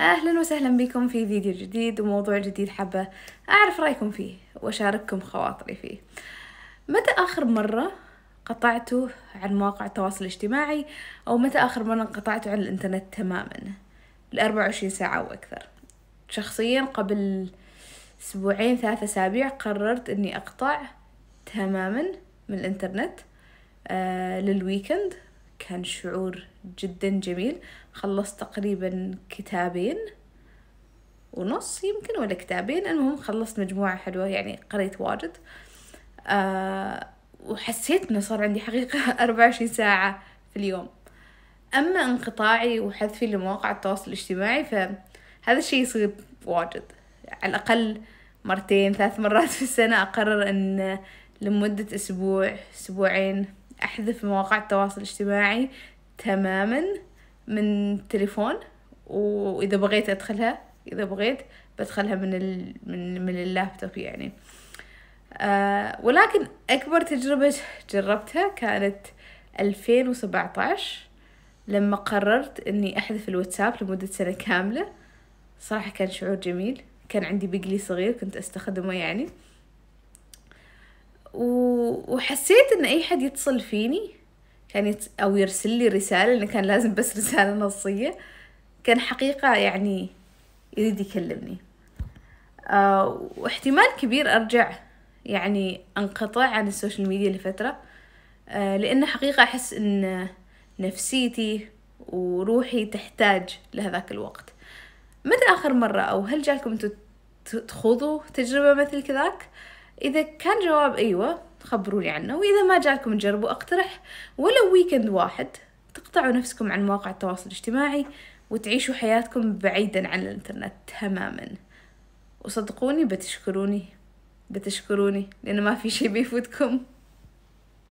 اهلا وسهلا بكم في فيديو جديد وموضوع جديد حابه اعرف رايكم فيه واشارككم خواطري فيه متى اخر مره قطعتوا عن مواقع التواصل الاجتماعي او متى اخر مره انقطعتوا عن الانترنت تماما لأربعة وعشرين ساعه او اكثر شخصيا قبل اسبوعين ثلاثة اسابيع قررت اني اقطع تماما من الانترنت آه للويكند كان شعور جدا جميل خلصت تقريبا كتابين ونص يمكن ولا كتابين المهم خلصت مجموعة حلوة يعني قريت واجد آه وحسيت انه صار عندي حقيقة أربعة وعشرين ساعة في اليوم أما انقطاعي وحذفي لمواقع التواصل الاجتماعي فهذا الشي يصير واجد على الأقل مرتين ثلاث مرات في السنة أقرر أن لمدة أسبوع أسبوعين أحذف مواقع التواصل الاجتماعي تماما من تليفون وإذا بغيت أدخلها إذا بغيت بدخلها من ال... من, من اللابتوب يعني آه ولكن أكبر تجربة جربتها كانت 2017 لما قررت أني أحذف الواتساب لمدة سنة كاملة صراحة كان شعور جميل كان عندي بقلي صغير كنت أستخدمه يعني آه وحسيت ان اي حد يتصل فيني كان يت... او يرسل لي رساله لانه كان لازم بس رساله نصيه كان حقيقه يعني يريد يكلمني أه واحتمال كبير ارجع يعني انقطع عن السوشيال ميديا لفتره أه لان حقيقه احس ان نفسيتي وروحي تحتاج لهذاك الوقت متى اخر مره او هل جالكم تخوضوا تجربه مثل كذاك إذا كان جواب أيوة خبروني عنه وإذا ما جاكم جربوا أقترح ولو ويكند واحد تقطعوا نفسكم عن مواقع التواصل الاجتماعي وتعيشوا حياتكم بعيدا عن الإنترنت تماما وصدقوني بتشكروني بتشكروني لأنه ما في شي بيفوتكم